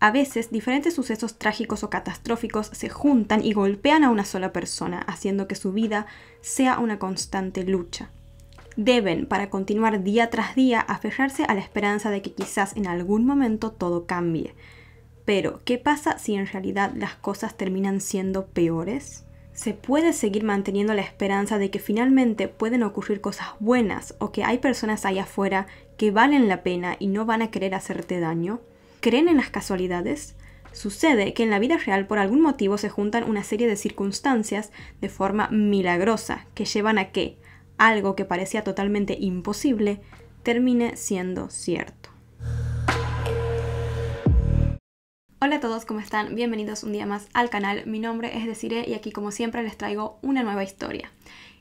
A veces diferentes sucesos trágicos o catastróficos se juntan y golpean a una sola persona, haciendo que su vida sea una constante lucha. Deben, para continuar día tras día, aferrarse a la esperanza de que quizás en algún momento todo cambie. Pero, ¿qué pasa si en realidad las cosas terminan siendo peores? se puede seguir manteniendo la esperanza de que finalmente pueden ocurrir cosas buenas o que hay personas allá afuera que valen la pena y no van a querer hacerte daño? creen en las casualidades? Sucede que en la vida real por algún motivo se juntan una serie de circunstancias de forma milagrosa que llevan a que algo que parecía totalmente imposible termine siendo cierto. Hola a todos, ¿cómo están? Bienvenidos un día más al canal. Mi nombre es Desiree y aquí como siempre les traigo una nueva historia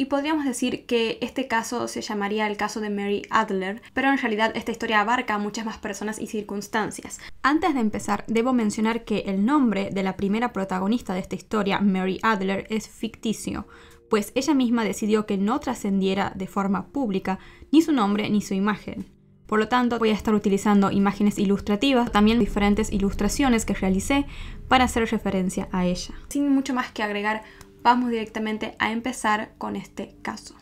y podríamos decir que este caso se llamaría el caso de Mary Adler, pero en realidad esta historia abarca a muchas más personas y circunstancias. Antes de empezar, debo mencionar que el nombre de la primera protagonista de esta historia, Mary Adler, es ficticio, pues ella misma decidió que no trascendiera de forma pública ni su nombre ni su imagen. Por lo tanto, voy a estar utilizando imágenes ilustrativas, también diferentes ilustraciones que realicé para hacer referencia a ella. Sin mucho más que agregar, vamos directamente a empezar con este caso.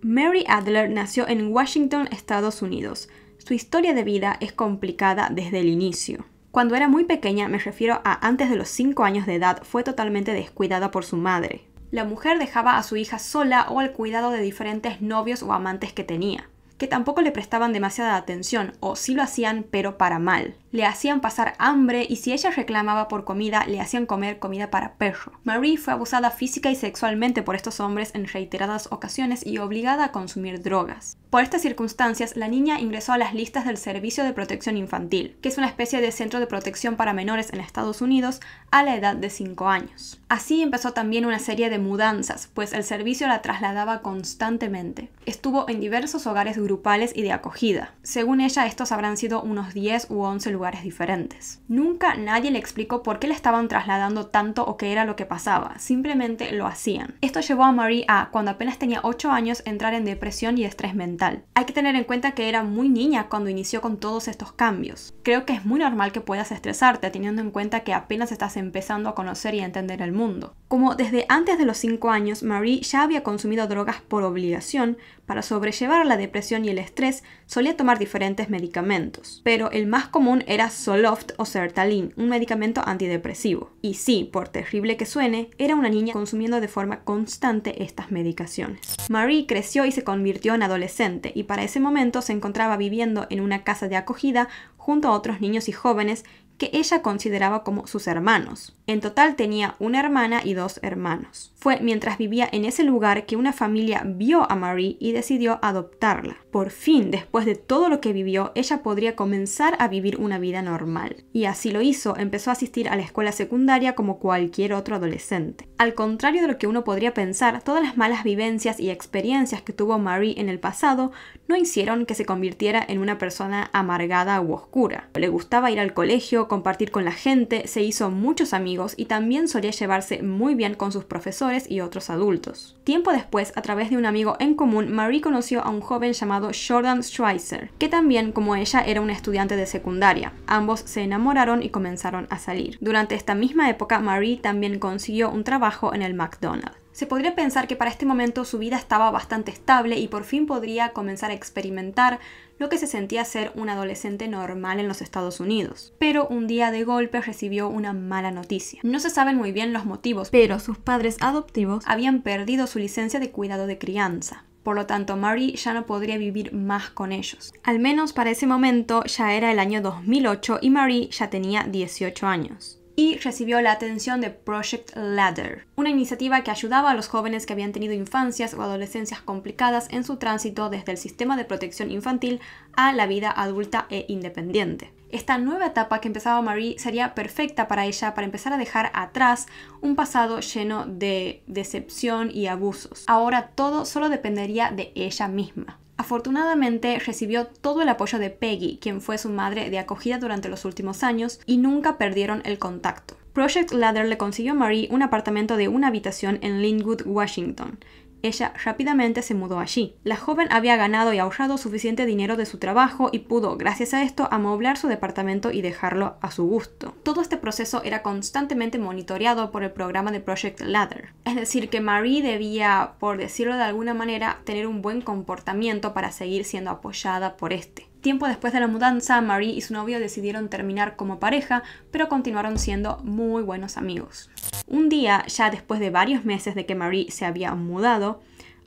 Mary Adler nació en Washington, Estados Unidos. Su historia de vida es complicada desde el inicio. Cuando era muy pequeña, me refiero a antes de los 5 años de edad, fue totalmente descuidada por su madre. La mujer dejaba a su hija sola o al cuidado de diferentes novios o amantes que tenía que tampoco le prestaban demasiada atención, o sí lo hacían, pero para mal. Le hacían pasar hambre y si ella reclamaba por comida, le hacían comer comida para perro. Marie fue abusada física y sexualmente por estos hombres en reiteradas ocasiones y obligada a consumir drogas. Por estas circunstancias, la niña ingresó a las listas del Servicio de Protección Infantil, que es una especie de centro de protección para menores en Estados Unidos a la edad de 5 años. Así empezó también una serie de mudanzas, pues el servicio la trasladaba constantemente. Estuvo en diversos hogares grupales y de acogida. Según ella, estos habrán sido unos 10 u 11 lugares diferentes. Nunca nadie le explicó por qué la estaban trasladando tanto o qué era lo que pasaba, simplemente lo hacían. Esto llevó a Marie a, cuando apenas tenía 8 años, entrar en depresión y estrés mental hay que tener en cuenta que era muy niña cuando inició con todos estos cambios. Creo que es muy normal que puedas estresarte teniendo en cuenta que apenas estás empezando a conocer y entender el mundo. Como desde antes de los 5 años, Marie ya había consumido drogas por obligación, para sobrellevar la depresión y el estrés solía tomar diferentes medicamentos, pero el más común era Zoloft o Sertalin, un medicamento antidepresivo. Y sí, por terrible que suene, era una niña consumiendo de forma constante estas medicaciones. Marie creció y se convirtió en adolescente y para ese momento se encontraba viviendo en una casa de acogida junto a otros niños y jóvenes que ella consideraba como sus hermanos. En total tenía una hermana y dos hermanos. Fue mientras vivía en ese lugar que una familia vio a Marie y decidió adoptarla. Por fin, después de todo lo que vivió, ella podría comenzar a vivir una vida normal. Y así lo hizo, empezó a asistir a la escuela secundaria como cualquier otro adolescente. Al contrario de lo que uno podría pensar, todas las malas vivencias y experiencias que tuvo Marie en el pasado no hicieron que se convirtiera en una persona amargada u oscura. Le gustaba ir al colegio, compartir con la gente, se hizo muchos amigos y también solía llevarse muy bien con sus profesores y otros adultos. Tiempo después, a través de un amigo en común, Marie conoció a un joven llamado Jordan Schweizer, que también, como ella, era un estudiante de secundaria. Ambos se enamoraron y comenzaron a salir. Durante esta misma época, Marie también consiguió un trabajo en el McDonald's. Se podría pensar que para este momento su vida estaba bastante estable y por fin podría comenzar a experimentar lo que se sentía ser un adolescente normal en los Estados Unidos. Pero un día de golpe recibió una mala noticia. No se saben muy bien los motivos, pero sus padres adoptivos habían perdido su licencia de cuidado de crianza. Por lo tanto, Mary ya no podría vivir más con ellos. Al menos para ese momento ya era el año 2008 y Mary ya tenía 18 años y recibió la atención de Project Ladder, una iniciativa que ayudaba a los jóvenes que habían tenido infancias o adolescencias complicadas en su tránsito desde el sistema de protección infantil a la vida adulta e independiente. Esta nueva etapa que empezaba Marie sería perfecta para ella para empezar a dejar atrás un pasado lleno de decepción y abusos. Ahora todo solo dependería de ella misma. Afortunadamente recibió todo el apoyo de Peggy, quien fue su madre de acogida durante los últimos años, y nunca perdieron el contacto. Project Ladder le consiguió a Marie un apartamento de una habitación en Linwood, Washington, ella rápidamente se mudó allí. La joven había ganado y ahorrado suficiente dinero de su trabajo y pudo, gracias a esto, amoblar su departamento y dejarlo a su gusto. Todo este proceso era constantemente monitoreado por el programa de Project Ladder. Es decir, que Marie debía, por decirlo de alguna manera, tener un buen comportamiento para seguir siendo apoyada por este. Tiempo después de la mudanza, Marie y su novio decidieron terminar como pareja, pero continuaron siendo muy buenos amigos. Un día, ya después de varios meses de que Marie se había mudado,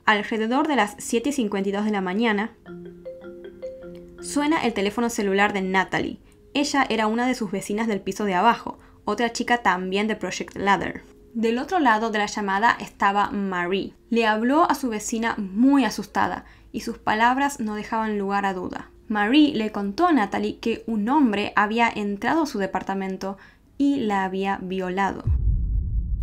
alrededor de las 7.52 de la mañana, suena el teléfono celular de Natalie. Ella era una de sus vecinas del piso de abajo, otra chica también de Project Ladder. Del otro lado de la llamada estaba Marie. Le habló a su vecina muy asustada y sus palabras no dejaban lugar a duda. Marie le contó a Natalie que un hombre había entrado a su departamento y la había violado.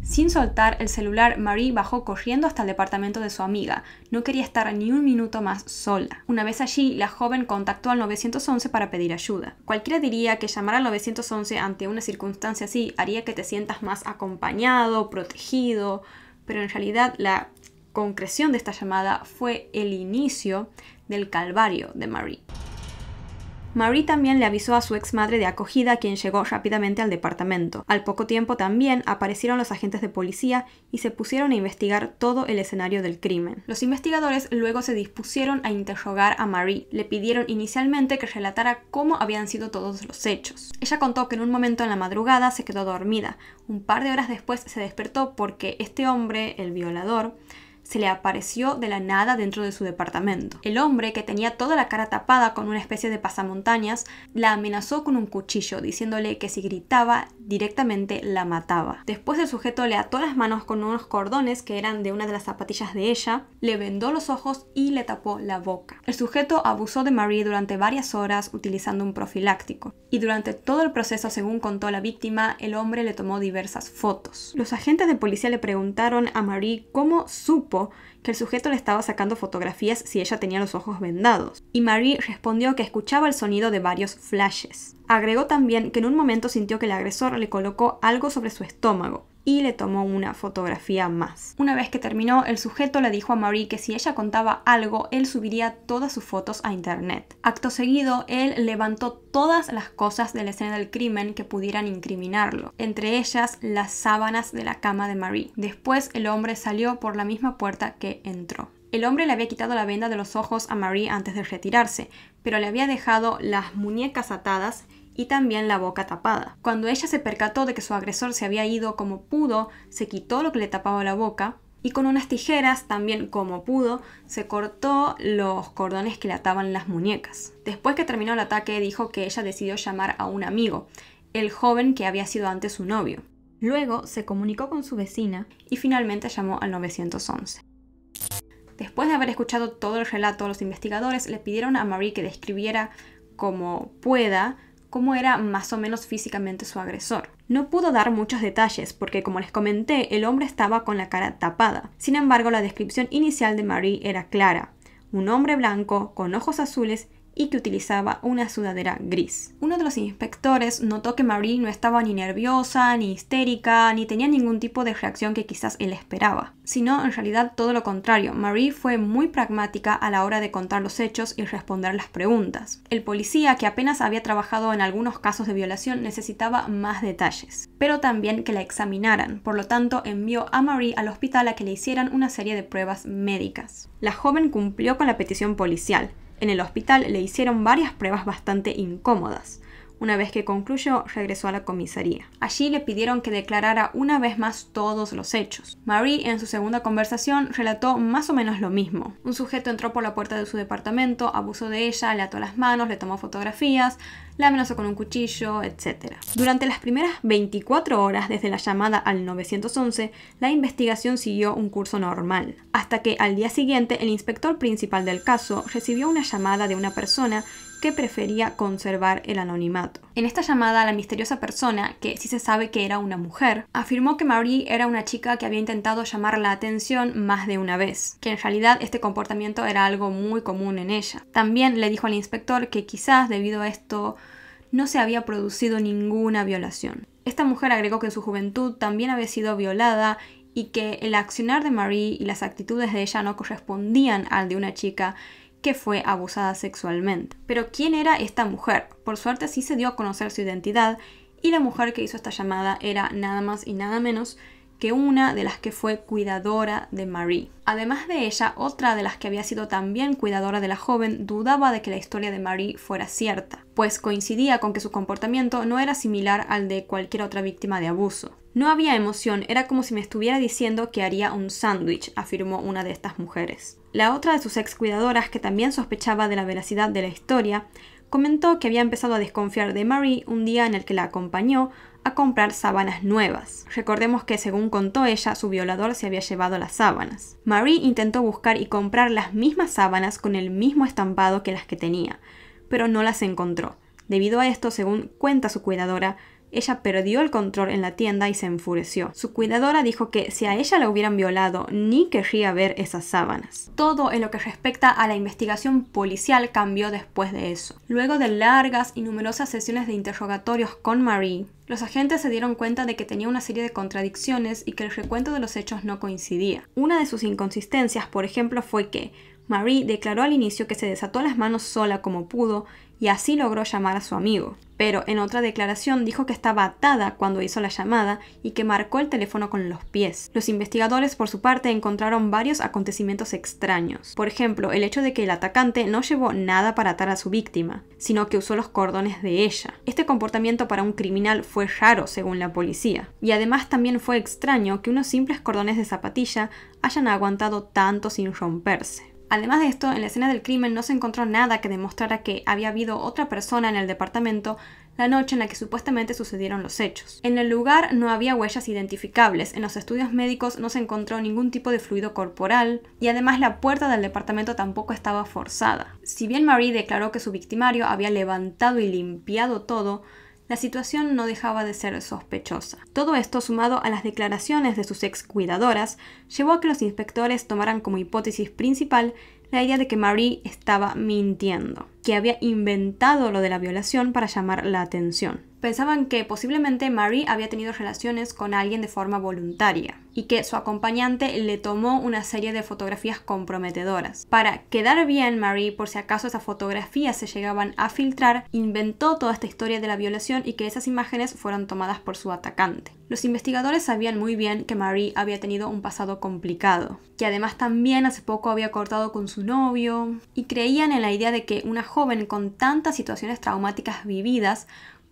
Sin soltar el celular, Marie bajó corriendo hasta el departamento de su amiga. No quería estar ni un minuto más sola. Una vez allí, la joven contactó al 911 para pedir ayuda. Cualquiera diría que llamar al 911 ante una circunstancia así haría que te sientas más acompañado, protegido, pero en realidad la concreción de esta llamada fue el inicio del calvario de Marie. Marie también le avisó a su ex madre de acogida, quien llegó rápidamente al departamento. Al poco tiempo también aparecieron los agentes de policía y se pusieron a investigar todo el escenario del crimen. Los investigadores luego se dispusieron a interrogar a Marie. Le pidieron inicialmente que relatara cómo habían sido todos los hechos. Ella contó que en un momento en la madrugada se quedó dormida. Un par de horas después se despertó porque este hombre, el violador, se le apareció de la nada dentro de su departamento. El hombre, que tenía toda la cara tapada con una especie de pasamontañas, la amenazó con un cuchillo, diciéndole que si gritaba directamente la mataba. Después el sujeto le ató las manos con unos cordones que eran de una de las zapatillas de ella, le vendó los ojos y le tapó la boca. El sujeto abusó de Marie durante varias horas utilizando un profiláctico, y durante todo el proceso, según contó la víctima, el hombre le tomó diversas fotos. Los agentes de policía le preguntaron a Marie cómo supo que el sujeto le estaba sacando fotografías si ella tenía los ojos vendados, y Marie respondió que escuchaba el sonido de varios flashes. Agregó también que en un momento sintió que el agresor le colocó algo sobre su estómago, y le tomó una fotografía más. Una vez que terminó, el sujeto le dijo a Marie que si ella contaba algo, él subiría todas sus fotos a internet. Acto seguido, él levantó todas las cosas de la escena del crimen que pudieran incriminarlo, entre ellas las sábanas de la cama de Marie. Después, el hombre salió por la misma puerta que entró. El hombre le había quitado la venda de los ojos a Marie antes de retirarse, pero le había dejado las muñecas atadas y también la boca tapada. Cuando ella se percató de que su agresor se había ido como pudo, se quitó lo que le tapaba la boca y con unas tijeras, también como pudo, se cortó los cordones que le ataban las muñecas. Después que terminó el ataque, dijo que ella decidió llamar a un amigo, el joven que había sido antes su novio. Luego se comunicó con su vecina y finalmente llamó al 911. Después de haber escuchado todo el relato, los investigadores le pidieron a Marie que describiera como pueda cómo era más o menos físicamente su agresor. No pudo dar muchos detalles porque, como les comenté, el hombre estaba con la cara tapada. Sin embargo, la descripción inicial de Marie era clara. Un hombre blanco, con ojos azules y que utilizaba una sudadera gris. Uno de los inspectores notó que Marie no estaba ni nerviosa, ni histérica, ni tenía ningún tipo de reacción que quizás él esperaba, sino en realidad todo lo contrario. Marie fue muy pragmática a la hora de contar los hechos y responder las preguntas. El policía, que apenas había trabajado en algunos casos de violación, necesitaba más detalles, pero también que la examinaran. Por lo tanto, envió a Marie al hospital a que le hicieran una serie de pruebas médicas. La joven cumplió con la petición policial, en el hospital le hicieron varias pruebas bastante incómodas. Una vez que concluyó, regresó a la comisaría. Allí le pidieron que declarara una vez más todos los hechos. Marie en su segunda conversación relató más o menos lo mismo. Un sujeto entró por la puerta de su departamento, abusó de ella, le ató las manos, le tomó fotografías, la amenazó con un cuchillo, etc. Durante las primeras 24 horas desde la llamada al 911, la investigación siguió un curso normal, hasta que al día siguiente el inspector principal del caso recibió una llamada de una persona que prefería conservar el anonimato. En esta llamada, la misteriosa persona, que sí se sabe que era una mujer, afirmó que Marie era una chica que había intentado llamar la atención más de una vez, que en realidad este comportamiento era algo muy común en ella. También le dijo al inspector que quizás debido a esto no se había producido ninguna violación. Esta mujer agregó que en su juventud también había sido violada y que el accionar de Marie y las actitudes de ella no correspondían al de una chica que fue abusada sexualmente. Pero ¿quién era esta mujer? Por suerte sí se dio a conocer su identidad y la mujer que hizo esta llamada era nada más y nada menos que una de las que fue cuidadora de Marie. Además de ella, otra de las que había sido también cuidadora de la joven dudaba de que la historia de Marie fuera cierta, pues coincidía con que su comportamiento no era similar al de cualquier otra víctima de abuso. No había emoción, era como si me estuviera diciendo que haría un sándwich, afirmó una de estas mujeres. La otra de sus ex cuidadoras, que también sospechaba de la veracidad de la historia, comentó que había empezado a desconfiar de Marie un día en el que la acompañó a comprar sábanas nuevas. Recordemos que según contó ella, su violador se había llevado las sábanas. Marie intentó buscar y comprar las mismas sábanas con el mismo estampado que las que tenía, pero no las encontró. Debido a esto, según cuenta su cuidadora, ella perdió el control en la tienda y se enfureció. Su cuidadora dijo que si a ella la hubieran violado, ni querría ver esas sábanas. Todo en lo que respecta a la investigación policial cambió después de eso. Luego de largas y numerosas sesiones de interrogatorios con Marie, los agentes se dieron cuenta de que tenía una serie de contradicciones y que el recuento de los hechos no coincidía. Una de sus inconsistencias, por ejemplo, fue que Marie declaró al inicio que se desató las manos sola como pudo y así logró llamar a su amigo. Pero en otra declaración dijo que estaba atada cuando hizo la llamada y que marcó el teléfono con los pies. Los investigadores por su parte encontraron varios acontecimientos extraños. Por ejemplo, el hecho de que el atacante no llevó nada para atar a su víctima, sino que usó los cordones de ella. Este comportamiento para un criminal fue raro según la policía. Y además también fue extraño que unos simples cordones de zapatilla hayan aguantado tanto sin romperse. Además de esto, en la escena del crimen no se encontró nada que demostrara que había habido otra persona en el departamento la noche en la que supuestamente sucedieron los hechos. En el lugar no había huellas identificables, en los estudios médicos no se encontró ningún tipo de fluido corporal y además la puerta del departamento tampoco estaba forzada. Si bien Marie declaró que su victimario había levantado y limpiado todo, la situación no dejaba de ser sospechosa. Todo esto, sumado a las declaraciones de sus ex cuidadoras, llevó a que los inspectores tomaran como hipótesis principal la idea de que Marie estaba mintiendo, que había inventado lo de la violación para llamar la atención. Pensaban que posiblemente Marie había tenido relaciones con alguien de forma voluntaria, y que su acompañante le tomó una serie de fotografías comprometedoras. Para quedar bien, Marie, por si acaso esas fotografías se llegaban a filtrar, inventó toda esta historia de la violación y que esas imágenes fueron tomadas por su atacante. Los investigadores sabían muy bien que Marie había tenido un pasado complicado, que además también hace poco había cortado con su novio, y creían en la idea de que una joven con tantas situaciones traumáticas vividas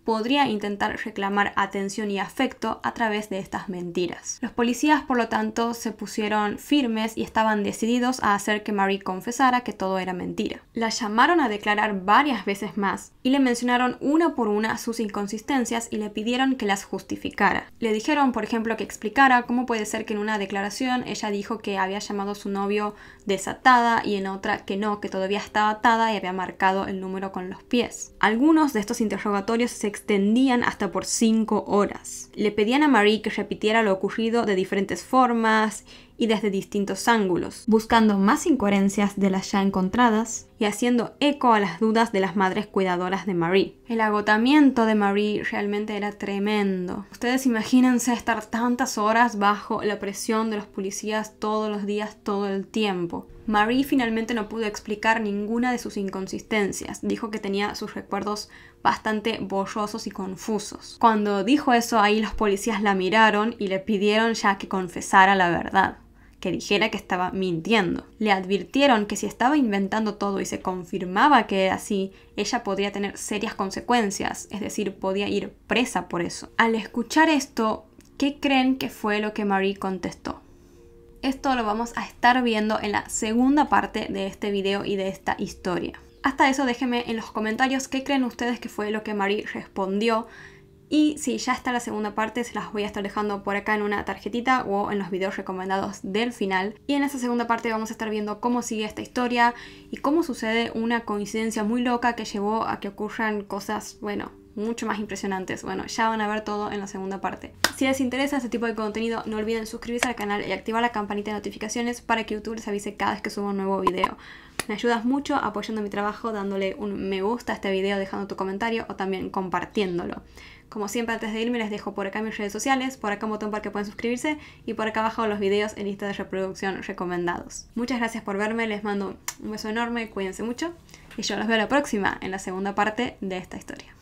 podría intentar reclamar atención y afecto a través de estas mentiras. Los policías, por lo tanto, se pusieron firmes y estaban decididos a hacer que Marie confesara que todo era mentira. La llamaron a declarar varias veces más y le mencionaron una por una sus inconsistencias y le pidieron que las justificara. Le dijeron, por ejemplo, que explicara cómo puede ser que en una declaración ella dijo que había llamado a su novio desatada y en otra que no, que todavía estaba atada y había marcado el número con los pies. Algunos de estos interrogatorios se extendían hasta por cinco horas. Le pedían a Marie que repitiera lo ocurrido de diferentes formas y desde distintos ángulos, buscando más incoherencias de las ya encontradas y haciendo eco a las dudas de las madres cuidadoras de Marie. El agotamiento de Marie realmente era tremendo. Ustedes imagínense estar tantas horas bajo la presión de los policías todos los días, todo el tiempo. Marie finalmente no pudo explicar ninguna de sus inconsistencias. Dijo que tenía sus recuerdos bastante borrosos y confusos. Cuando dijo eso, ahí los policías la miraron y le pidieron ya que confesara la verdad que dijera que estaba mintiendo. Le advirtieron que si estaba inventando todo y se confirmaba que era así, ella podría tener serias consecuencias, es decir, podía ir presa por eso. Al escuchar esto, ¿qué creen que fue lo que Marie contestó? Esto lo vamos a estar viendo en la segunda parte de este video y de esta historia. Hasta eso déjenme en los comentarios qué creen ustedes que fue lo que Marie respondió y si ya está la segunda parte, se las voy a estar dejando por acá en una tarjetita o en los videos recomendados del final. Y en esa segunda parte vamos a estar viendo cómo sigue esta historia y cómo sucede una coincidencia muy loca que llevó a que ocurran cosas, bueno, mucho más impresionantes. Bueno, ya van a ver todo en la segunda parte. Si les interesa este tipo de contenido, no olviden suscribirse al canal y activar la campanita de notificaciones para que YouTube les avise cada vez que suba un nuevo video. Me ayudas mucho apoyando mi trabajo, dándole un me gusta a este video, dejando tu comentario o también compartiéndolo. Como siempre, antes de irme, les dejo por acá mis redes sociales, por acá un botón para que puedan suscribirse y por acá abajo los videos en lista de reproducción recomendados. Muchas gracias por verme, les mando un beso enorme, cuídense mucho y yo los veo la próxima en la segunda parte de esta historia.